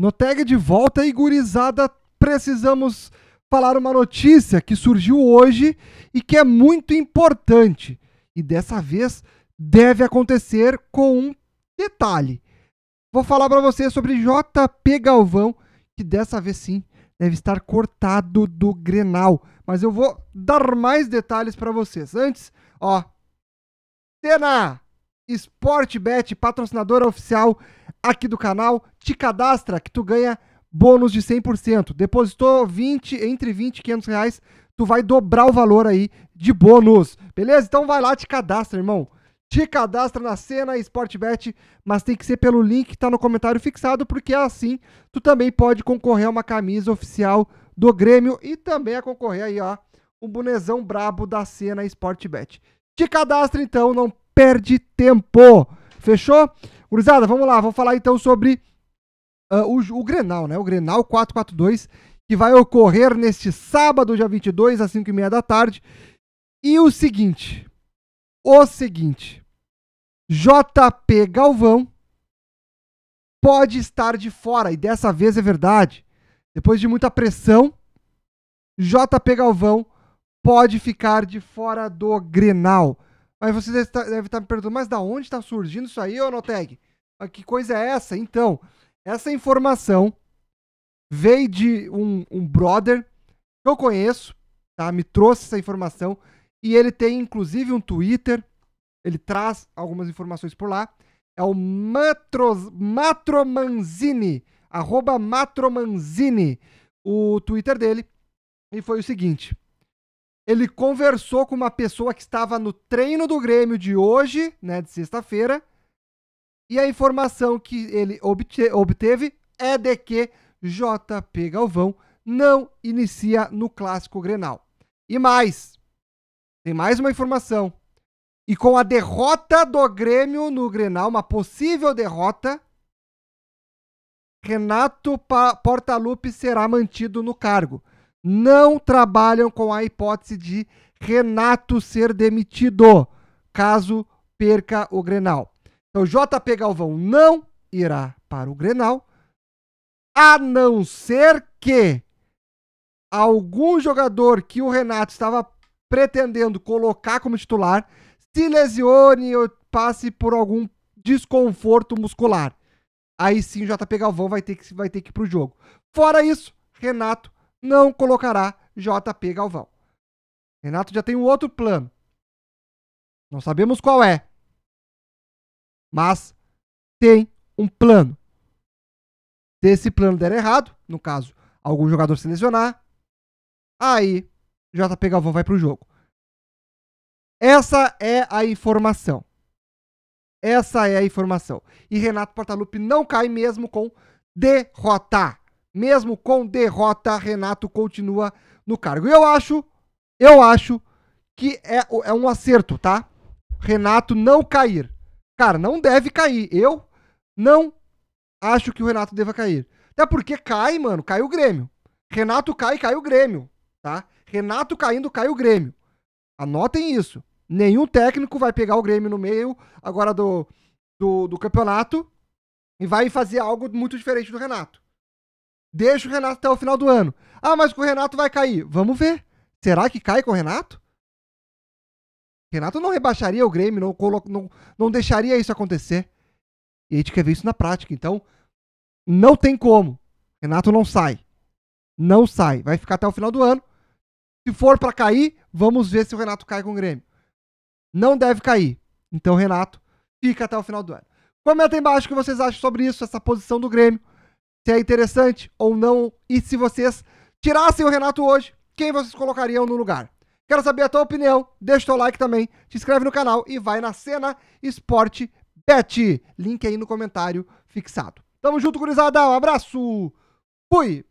No tag de volta, e gurizada. precisamos falar uma notícia que surgiu hoje e que é muito importante. E dessa vez deve acontecer com um detalhe. Vou falar para você sobre JP Galvão, que dessa vez sim deve estar cortado do Grenal, mas eu vou dar mais detalhes para vocês. Antes, ó, Cena Sportbet, patrocinadora oficial aqui do canal, te cadastra que tu ganha bônus de 100%. Depositou 20, entre 20 e 500 reais, tu vai dobrar o valor aí de bônus, beleza? Então vai lá, te cadastra, irmão. Te cadastra na cena Sportbet, mas tem que ser pelo link que tá no comentário fixado, porque assim tu também pode concorrer a uma camisa oficial do Grêmio e também a concorrer aí, ó, um bonezão brabo da cena Sportbet. Te cadastra então, não perde tempo. Fechou? Gurizada, vamos lá, Vou falar então sobre uh, o, o Grenal, né? O Grenal 442, que vai ocorrer neste sábado, dia 22, às 5h30 da tarde. E o seguinte, o seguinte, JP Galvão pode estar de fora, e dessa vez é verdade. Depois de muita pressão, JP Galvão pode ficar de fora do Grenal. Mas você deve estar, tá, deve estar tá me perguntando, mas da onde está surgindo isso aí, ô Noteg? Ah, que coisa é essa? Então, essa informação veio de um, um brother que eu conheço, tá? Me trouxe essa informação. E ele tem, inclusive, um Twitter. Ele traz algumas informações por lá. É o Matros, Matromanzini, arroba Matromanzini, o Twitter dele. E foi o seguinte ele conversou com uma pessoa que estava no treino do Grêmio de hoje, né, de sexta-feira, e a informação que ele obteve é de que JP Galvão não inicia no clássico Grenal. E mais, tem mais uma informação. E com a derrota do Grêmio no Grenal, uma possível derrota, Renato Portalupi Portaluppi será mantido no cargo não trabalham com a hipótese de Renato ser demitido, caso perca o Grenal. Então, JP Galvão não irá para o Grenal, a não ser que algum jogador que o Renato estava pretendendo colocar como titular se lesione ou passe por algum desconforto muscular. Aí sim o JP Galvão vai ter que, vai ter que ir pro jogo. Fora isso, Renato não colocará JP Galvão. Renato já tem um outro plano. Não sabemos qual é. Mas tem um plano. Se esse plano der errado, no caso, algum jogador se lesionar, aí JP Galvão vai para o jogo. Essa é a informação. Essa é a informação. E Renato Portaluppi não cai mesmo com derrota. Mesmo com derrota, Renato continua no cargo. Eu acho, eu acho que é, é um acerto, tá? Renato não cair. Cara, não deve cair. Eu não acho que o Renato deva cair. Até porque cai, mano, cai o Grêmio. Renato cai, cai o Grêmio, tá? Renato caindo, cai o Grêmio. Anotem isso. Nenhum técnico vai pegar o Grêmio no meio agora do, do, do campeonato e vai fazer algo muito diferente do Renato. Deixa o Renato até o final do ano. Ah, mas o Renato vai cair. Vamos ver. Será que cai com o Renato? Renato não rebaixaria o Grêmio, não, colo... não, não deixaria isso acontecer. E a gente quer ver isso na prática. Então, não tem como. Renato não sai. Não sai. Vai ficar até o final do ano. Se for para cair, vamos ver se o Renato cai com o Grêmio. Não deve cair. Então, Renato, fica até o final do ano. Comenta embaixo o que vocês acham sobre isso, essa posição do Grêmio se é interessante ou não e se vocês tirassem o Renato hoje, quem vocês colocariam no lugar. Quero saber a tua opinião, deixa o teu like também, te inscreve no canal e vai na cena Esporte Bet. Link aí no comentário fixado. Tamo junto, gurizada. Um abraço. Fui.